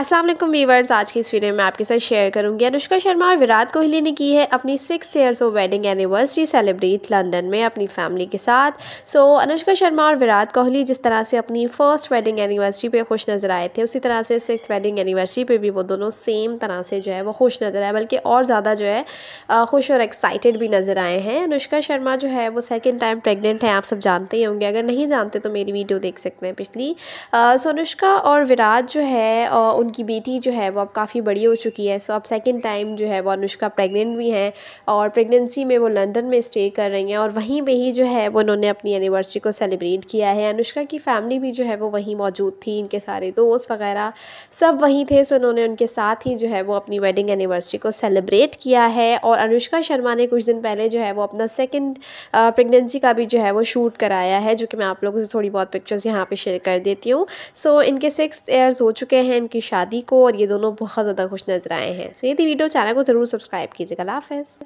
अस्सलाम वालेकुम वीवर्स आज की इस वीडियो में आपके साथ शेयर करूंगी अनुष्का शर्मा और विराट कोहली ने की है अपनी six years of wedding anniversary celebrate London में अपनी फैमिली के साथ सो so, अनुष्का शर्मा और विराट कोहली जिस तरह से अपनी फर्स्ट वेडिंग एनिवर्सरी पे खुश नज़र आए थे उसी तरह से सिक्स वेडिंग एनिवर्सरी पे भी वो दोनों सेम तरह से जो है वो खुश नज़र आए बल्कि और ज़्यादा जो है खुश और एक्साइटेड भी नज़र आए हैं अनुष्का शर्मा जो है वो सेकेंड टाइम प्रेगनेंट हैं आप सब जानते ही होंगे अगर नहीं जानते तो मेरी वीडियो देख सकते हैं पिछली सो अनुष्का और विराट जो है उन उनकी बेटी जो है वो अब काफ़ी बड़ी हो चुकी है सो अब सेकेंड टाइम जो है वो अनुष्का प्रेगनेंट भी हैं और प्रेगनेंसी में वो लंदन में स्टे कर रही हैं और वहीं पर ही जो है वो उन्होंने अपनी एनिवर्सरी को सेलिब्रेट किया है अनुष्का की फैमिली भी जो है वो वहीं मौजूद थी इनके सारे दोस्त वगैरह सब वहीं थे सो उन्होंने उनके साथ ही जो है वो अपनी वेडिंग एनिवर्सरी को सेलिब्रेट किया है और अनुष्का शर्मा ने कुछ दिन पहले जो है वो अपना सेकेंड प्रेगनेंसी का भी जो है वो शूट कराया है जो कि मैं आप लोगों से थोड़ी बहुत पिक्चर्स यहाँ पर शेयर कर देती हूँ सो so, इनके सिक्स ईयर्स हो चुके हैं इनकी शादी को और ये दोनों बहुत ज़्यादा खुश नजर आए हैं सो यदि वीडियो चैनल को ज़रूर सब्सक्राइब कीजिएगा हाफिज़